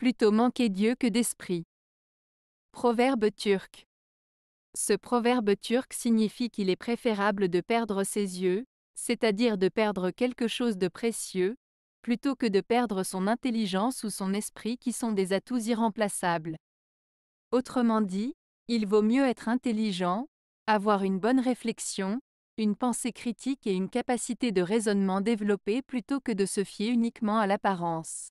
plutôt manquer Dieu que d'esprit. Proverbe turc. Ce proverbe turc signifie qu'il est préférable de perdre ses yeux, c'est-à-dire de perdre quelque chose de précieux, plutôt que de perdre son intelligence ou son esprit qui sont des atouts irremplaçables. Autrement dit, il vaut mieux être intelligent, avoir une bonne réflexion, une pensée critique et une capacité de raisonnement développée plutôt que de se fier uniquement à l'apparence.